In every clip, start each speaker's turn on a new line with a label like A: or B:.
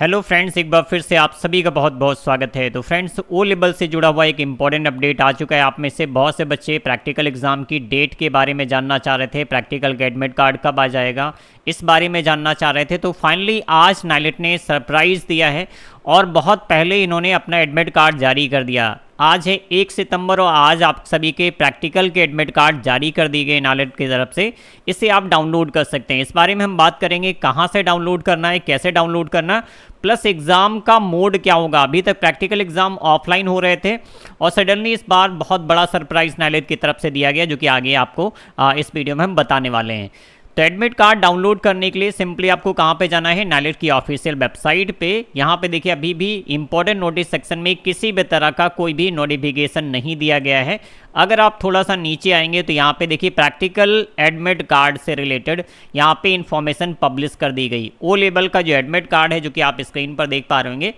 A: hello friends एक बार फिर से आप सभी का बहुत बहुत स्वागत है तो फ्रेंड्स ओ लेवल से जुड़ा हुआ एक इम्पॉर्टेंट अपडेट आ चुका है आप में से बहुत से बच्चे प्रैक्टिकल एग्जाम की डेट के बारे में जानना चाह रहे थे प्रैक्टिकल के एडमिट कार्ड कब आ जाएगा इस बारे में जानना चाह रहे थे तो फाइनली आज नाइलेट ने सरप्राइज़ दिया है और बहुत पहले इन्होंने अपना एडमिट कार्ड जारी कर दिया आज है एक सितंबर और आज आप सभी के प्रैक्टिकल के एडमिट कार्ड जारी कर दिए गए नालेट की तरफ से इसे आप डाउनलोड कर सकते हैं इस बारे में हम बात करेंगे कहाँ से डाउनलोड करना है कैसे डाउनलोड करना प्लस एग्ज़ाम का मोड क्या होगा अभी तक प्रैक्टिकल एग्ज़ाम ऑफलाइन हो रहे थे और सडनली इस बार बहुत बड़ा सरप्राइज़ नालेट की तरफ से दिया गया जो कि आगे आपको इस वीडियो में हम बताने वाले हैं तो एडमिट कार्ड डाउनलोड करने के लिए सिंपली आपको कहाँ पे जाना है नैलेट की ऑफिशियल वेबसाइट पे यहाँ पे देखिए अभी भी इंपॉर्टेंट नोटिस सेक्शन में किसी भी तरह का कोई भी नोटिफिकेशन नहीं दिया गया है अगर आप थोड़ा सा नीचे आएंगे तो यहाँ पे देखिए प्रैक्टिकल एडमिट कार्ड से रिलेटेड यहाँ पे इन्फॉर्मेशन पब्लिश कर दी गई ओ लेवल का जो एडमिट कार्ड है जो कि आप स्क्रीन पर देख पा रहे होंगे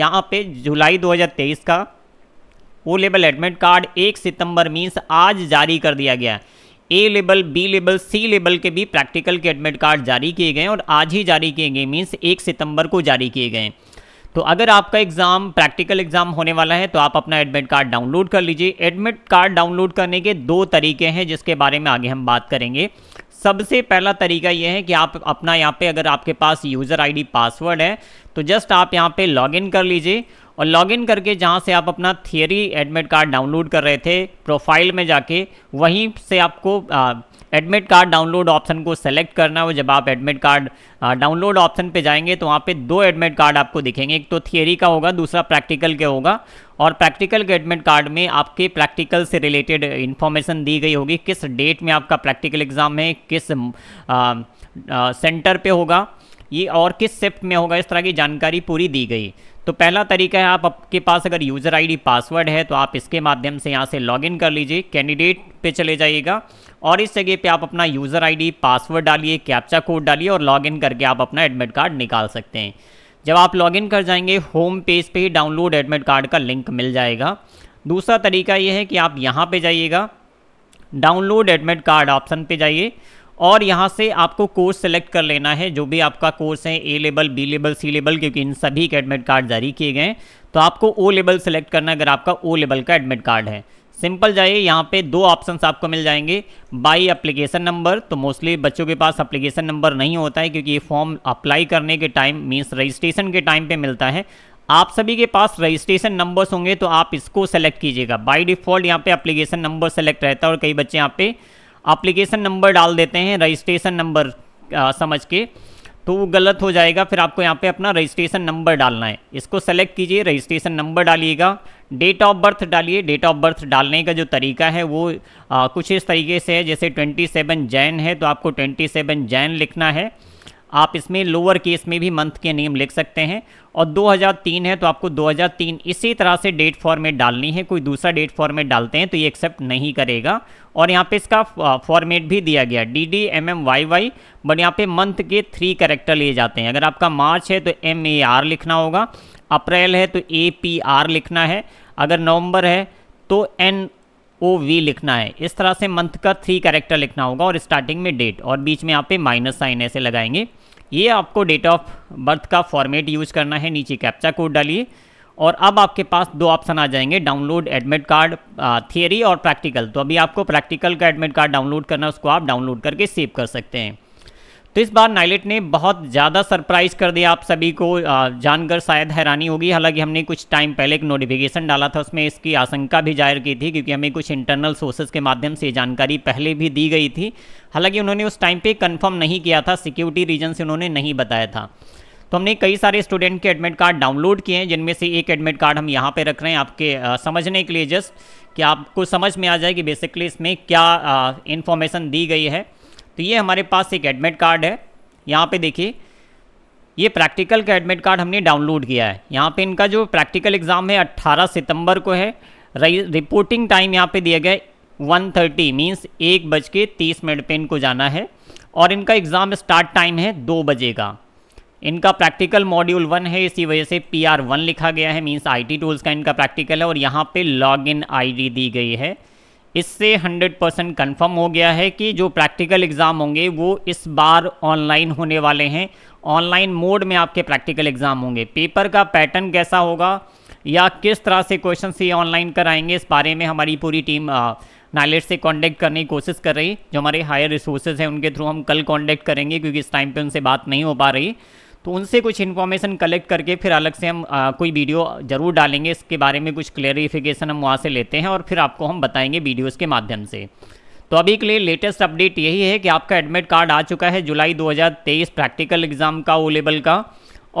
A: यहाँ पे जुलाई दो का ओ लेवल एडमिट कार्ड एक सितंबर मीन्स आज जारी कर दिया गया है A level B level C level के भी प्रैक्टिकल के एडमिट कार्ड जारी किए गए और आज ही जारी किए गए मीन्स एक सितंबर को जारी किए गए तो अगर आपका एग्ज़ाम प्रैक्टिकल एग्ज़ाम होने वाला है तो आप अपना एडमिट कार्ड डाउनलोड कर लीजिए एडमिट कार्ड डाउनलोड करने के दो तरीके हैं जिसके बारे में आगे हम बात करेंगे सबसे पहला तरीका यह है कि आप अपना यहाँ पे अगर आपके पास यूज़र आईडी पासवर्ड है तो जस्ट आप यहाँ पे लॉगिन कर लीजिए और लॉगिन करके जहाँ से आप अपना थियरी एडमिट कार्ड डाउनलोड कर रहे थे प्रोफाइल में जाके वहीं से आपको एडमिट कार्ड डाउनलोड ऑप्शन को सेलेक्ट करना हो जब आप एडमिट कार्ड डाउनलोड ऑप्शन पे जाएंगे तो वहाँ पे दो एडमिट कार्ड आपको दिखेंगे एक तो थियरी का होगा दूसरा प्रैक्टिकल के होगा और प्रैक्टिकल के एडमिट कार्ड में आपके प्रैक्टिकल से रिलेटेड इन्फॉर्मेशन दी गई होगी किस डेट में आपका प्रैक्टिकल एग्ज़ाम है किस आ, आ, सेंटर पर होगा ये और किस शिफ्ट में होगा इस तरह की जानकारी पूरी दी गई तो पहला तरीका है आप आपके पास अगर यूज़र आईडी पासवर्ड है तो आप इसके माध्यम से यहाँ से लॉगिन कर लीजिए कैंडिडेट पे चले जाइएगा और इस जगह पे आप अपना यूज़र आईडी पासवर्ड डालिए कैप्चा कोड डालिए और लॉगिन करके आप अपना एडमिट कार्ड निकाल सकते हैं जब आप लॉगिन कर जाएंगे होम पेज पे ही डाउनलोड एडमिट कार्ड का लिंक मिल जाएगा दूसरा तरीका ये है कि आप यहाँ पे जाइएगा डाउनलोड एडमिट कार्ड ऑप्शन पे जाइए और यहाँ से आपको कोर्स सेलेक्ट कर लेना है जो भी आपका कोर्स है A level B level C level क्योंकि इन सभी के एडमिट कार्ड जारी किए गए हैं तो आपको ओ लेवल सेलेक्ट करना अगर आपका ओ लेवल का एडमिट कार्ड है सिंपल जाइए यहाँ पे दो ऑप्शन आपको मिल जाएंगे बाई अप्लीकेशन नंबर तो मोस्टली बच्चों के पास अप्लीकेशन नंबर नहीं होता है क्योंकि ये फॉर्म अप्लाई करने के टाइम मीन्स रजिस्ट्रेशन के टाइम पर मिलता है आप सभी के पास रजिस्ट्रेशन नंबर्स होंगे तो आप इसको सेलेक्ट कीजिएगा बाई डिफॉल्ट यहाँ पे अप्लीकेशन नंबर सेलेक्ट रहता है और कई बच्चे यहाँ पे अप्लीकेशन नंबर डाल देते हैं रजिस्ट्रेशन नंबर समझ के तो वो गलत हो जाएगा फिर आपको यहाँ पे अपना रजिस्ट्रेशन नंबर डालना है इसको सेलेक्ट कीजिए रजिस्ट्रेशन नंबर डालिएगा डेट ऑफ बर्थ डालिए डेट ऑफ बर्थ डालने का जो तरीका है वो आ, कुछ इस तरीके से है जैसे 27 जैन है तो आपको 27 जैन लिखना है आप इसमें लोअर केस में भी मंथ के नेम लिख सकते हैं और 2003 है तो आपको 2003 इसी तरह से डेट फॉर्मेट डालनी है कोई दूसरा डेट फॉर्मेट डालते हैं तो ये एक्सेप्ट नहीं करेगा और यहाँ पे इसका फॉर्मेट भी दिया गया D D M M Y Y but यहाँ पे मंथ के थ्री करेक्टर लिए जाते हैं अगर आपका मार्च है तो एम ए आर लिखना होगा अप्रैल है तो ए पी आर लिखना है अगर नवम्बर है तो एन ओ वी लिखना है इस तरह से मंथ का थ्री कैरेक्टर लिखना होगा और स्टार्टिंग में डेट और बीच में यहाँ पे माइनस साइन ऐसे लगाएंगे ये आपको डेट ऑफ बर्थ का फॉर्मेट यूज़ करना है नीचे कैप्चा कोड डालिए और अब आपके पास दो ऑप्शन आ जाएंगे डाउनलोड एडमिट कार्ड थियरी और प्रैक्टिकल तो अभी आपको प्रैक्टिकल का एडमिट कार्ड डाउनलोड करना है उसको आप डाउनलोड करके सेव कर सकते हैं तो इस बार नाइलेट ने बहुत ज़्यादा सरप्राइज़ कर दिया आप सभी को जानकर शायद हैरानी होगी हालांकि हमने कुछ टाइम पहले एक नोटिफिकेशन डाला था उसमें इसकी आशंका भी जाहिर की थी क्योंकि हमें कुछ इंटरनल सोर्सेज के माध्यम से जानकारी पहले भी दी गई थी हालांकि उन्होंने उस टाइम पे कंफर्म नहीं किया था सिक्योरिटी रीजन से उन्होंने नहीं बताया था तो हमने कई सारे स्टूडेंट के एडमिट कार्ड डाउनलोड किए हैं जिनमें से एक एडमिट कार्ड हम यहाँ पर रख रहे हैं आपके समझने के लिए जस्ट कि आपको समझ में आ जाए कि बेसिकली इसमें क्या इन्फॉर्मेशन दी गई है तो ये हमारे पास एक एडमिट कार्ड है यहाँ पे देखिए ये प्रैक्टिकल का एडमिट कार्ड हमने डाउनलोड किया है यहाँ पे इनका जो प्रैक्टिकल एग्ज़ाम है 18 सितंबर को है रिपोर्टिंग टाइम यहाँ पे दिया गया वन थर्टी मीन्स एक बज के तीस मिनट पर इनको जाना है और इनका एग्ज़ाम स्टार्ट टाइम है दो बजे का इनका प्रैक्टिकल मॉड्यूल वन है इसी वजह से पी आर वन लिखा गया है मीन्स आई टी टूल्स का इनका प्रैक्टिकल है और यहाँ पे लॉग इन आई डी दी गई है इससे 100 परसेंट कन्फर्म हो गया है कि जो प्रैक्टिकल एग्ज़ाम होंगे वो इस बार ऑनलाइन होने वाले हैं ऑनलाइन मोड में आपके प्रैक्टिकल एग्ज़ाम होंगे पेपर का पैटर्न कैसा होगा या किस तरह से क्वेश्चन ये ऑनलाइन कराएंगे इस बारे में हमारी पूरी टीम नालेट से कांटेक्ट करने की कोशिश कर रही जो हमारे हायर रिसोर्सेज हैं उनके थ्रू हम कल कॉन्टेक्ट करेंगे क्योंकि इस टाइम पर उनसे बात नहीं हो पा रही तो उनसे कुछ इन्फॉर्मेशन कलेक्ट करके फिर अलग से हम आ, कोई वीडियो ज़रूर डालेंगे इसके बारे में कुछ क्लेरिफिकेशन हम वहाँ से लेते हैं और फिर आपको हम बताएंगे वीडियोज़ के माध्यम से तो अभी के लिए लेटेस्ट अपडेट यही है कि आपका एडमिट कार्ड आ चुका है जुलाई 2023 प्रैक्टिकल एग्ज़ाम का ओ लेवल का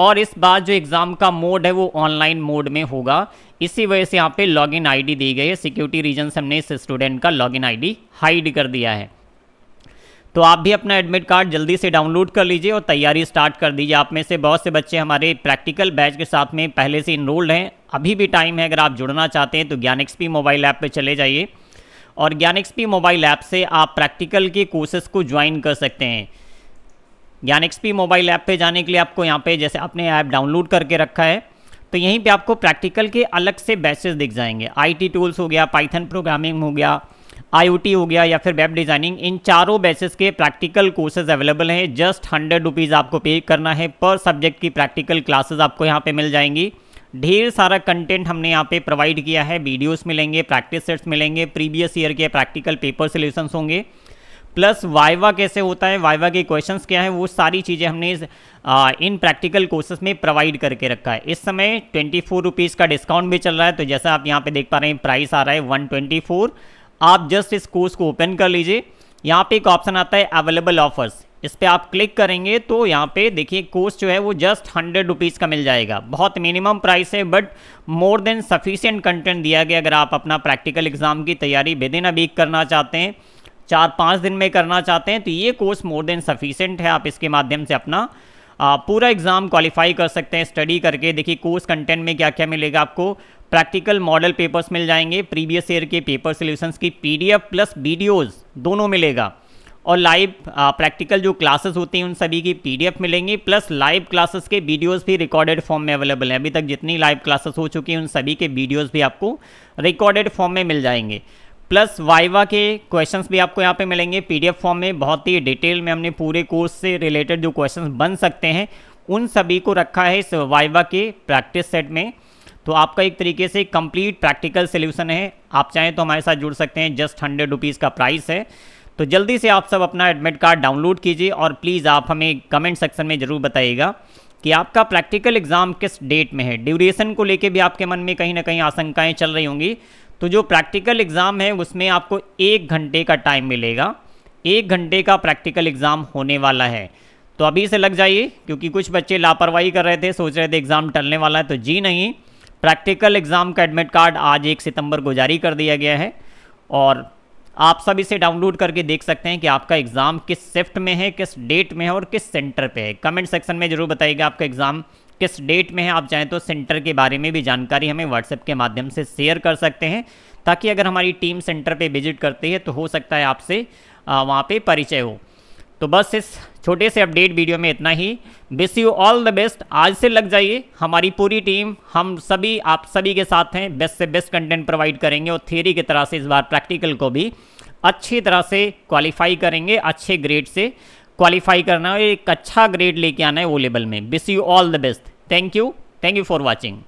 A: और इस बार जो एग्ज़ाम का मोड है वो ऑनलाइन मोड में होगा इसी वजह से यहाँ पे लॉगिन आईडी दी गई है सिक्योरिटी रीजन से हमने इस स्टूडेंट का लॉगिन आईडी हाइड कर दिया है तो आप भी अपना एडमिट कार्ड जल्दी से डाउनलोड कर लीजिए और तैयारी स्टार्ट कर दीजिए आप में से बहुत से बच्चे हमारे प्रैक्टिकल बैच के साथ में पहले से इनरोल्ड हैं अभी भी टाइम है अगर आप जुड़ना चाहते हैं तो ज्ञान एक्सपी मोबाइल ऐप पर चले जाइए और ज्ञान एक्सपी मोबाइल ऐप से आप प्रैक्टिकल के कोर्सेज को ज्वाइन कर सकते हैं ज्ञान एक्सपी मोबाइल ऐप पे जाने के लिए आपको यहाँ पे जैसे आपने ऐप डाउनलोड करके रखा है तो यहीं पे आपको प्रैक्टिकल के अलग से बैचेस दिख जाएंगे आईटी टूल्स हो गया पाइथन प्रोग्रामिंग हो गया आई हो गया या फिर वेब डिज़ाइनिंग इन चारों बेसिस के प्रैक्टिकल कोर्सेज अवेलेबल हैं जस्ट हंड्रेड रुपीज़ आपको पे करना है पर सब्जेक्ट की प्रैक्टिकल क्लासेस आपको यहाँ पे मिल जाएंगी ढेर सारा कंटेंट हमने यहाँ पे प्रोवाइड किया है वीडियोस मिलेंगे प्रैक्टिस सेट्स मिलेंगे प्रीवियस ईयर के प्रैक्टिकल पेपर सोल्यूशंस होंगे प्लस वाइवा कैसे होता है वाइवा के क्वेश्चन क्या है वो सारी चीज़ें हमने इस आ, इन प्रैक्टिकल कोर्सेज में प्रोवाइड करके रखा है इस समय ट्वेंटी फोर रुपीज़ का डिस्काउंट भी चल रहा है तो जैसा आप यहाँ पे देख पा रहे हैं प्राइस आ रहा है वन ट्वेंटी फोर आप जस्ट इस कोर्स को ओपन कर लीजिए यहाँ पे एक ऑप्शन आता है अवेलेबल ऑफर्स इस पर आप क्लिक करेंगे तो यहाँ पे देखिए कोर्स जो है वो जस्ट हंड्रेड रुपीज़ का मिल जाएगा बहुत मिनिमम प्राइस है but more than sufficient content दिया गया अगर आप अपना प्रैक्टिकल एग्ज़ाम की तैयारी विद इन अ वीक करना चाहते हैं चार पाँच दिन में करना चाहते हैं तो ये कोर्स मोर देन सफिशियंट है आप इसके माध्यम से अपना आ, पूरा एग्ज़ाम क्वालिफाई कर सकते हैं स्टडी करके देखिए कोर्स कंटेंट में क्या क्या मिलेगा आपको प्रैक्टिकल मॉडल पेपर्स मिल जाएंगे प्रीवियस ईयर के पेपर सोल्यूशंस की पीडीएफ प्लस वीडियोज़ दोनों मिलेगा और लाइव प्रैक्टिकल जो क्लासेस होती हैं उन सभी की पीडीएफ मिलेंगी प्लस लाइव क्लासेस के वीडियोस भी रिकॉर्डेड फॉर्म में अवेलेबल हैं अभी तक जितनी लाइव क्लासेस हो चुकी हैं उन सभी के वीडियोस भी आपको रिकॉर्डेड फॉर्म में मिल जाएंगे प्लस वाइवा के क्वेश्चंस भी आपको यहाँ पे मिलेंगे पीडीएफ फॉर्म में बहुत ही डिटेल में हमने पूरे कोर्स से रिलेटेड जो क्वेश्चन बन सकते हैं उन सभी को रखा है इस वाइवा के प्रैक्टिस सेट में तो आपका एक तरीके से कंप्लीट प्रैक्टिकल सोल्यूशन है आप चाहें तो हमारे साथ जुड़ सकते हैं जस्ट हंड्रेड रुपीज़ का प्राइस है तो जल्दी से आप सब अपना एडमिट कार्ड डाउनलोड कीजिए और प्लीज़ आप हमें कमेंट सेक्शन में ज़रूर बताइएगा कि आपका प्रैक्टिकल एग्ज़ाम किस डेट में है ड्यूरेशन को लेके भी आपके मन में कहीं ना कहीं आशंकाएं चल रही होंगी तो जो प्रैक्टिकल एग्ज़ाम है उसमें आपको एक घंटे का टाइम मिलेगा एक घंटे का प्रैक्टिकल एग्ज़ाम होने वाला है तो अभी से लग जाइए क्योंकि कुछ बच्चे लापरवाही कर रहे थे सोच रहे थे एग्ज़ाम टलने वाला है तो जी नहीं प्रैक्टिकल एग्ज़ाम का एडमिट कार्ड आज एक सितंबर को जारी कर दिया गया है और आप सब इसे डाउनलोड करके देख सकते हैं कि आपका एग्ज़ाम किस शिफ्ट में है किस डेट में है और किस सेंटर पे है कमेंट सेक्शन में ज़रूर बताइएगा आपका एग्ज़ाम किस डेट में है आप चाहें तो सेंटर के बारे में भी जानकारी हमें व्हाट्सएप के माध्यम से शेयर कर सकते हैं ताकि अगर हमारी टीम सेंटर पर विजिट करती है तो हो सकता है आपसे वहाँ पर परिचय हो तो बस इस छोटे से अपडेट वीडियो में इतना ही wish you all the best आज से लग जाइए हमारी पूरी टीम हम सभी आप सभी के साथ हैं बेस्ट से बेस्ट कंटेंट प्रोवाइड करेंगे और थियरी की तरह से इस बार प्रैक्टिकल को भी अच्छी तरह से क्वालिफाई करेंगे अच्छे ग्रेड से क्वालिफाई करना है एक अच्छा ग्रेड लेके आना है वो लेवल में wish you all the best thank you thank you for watching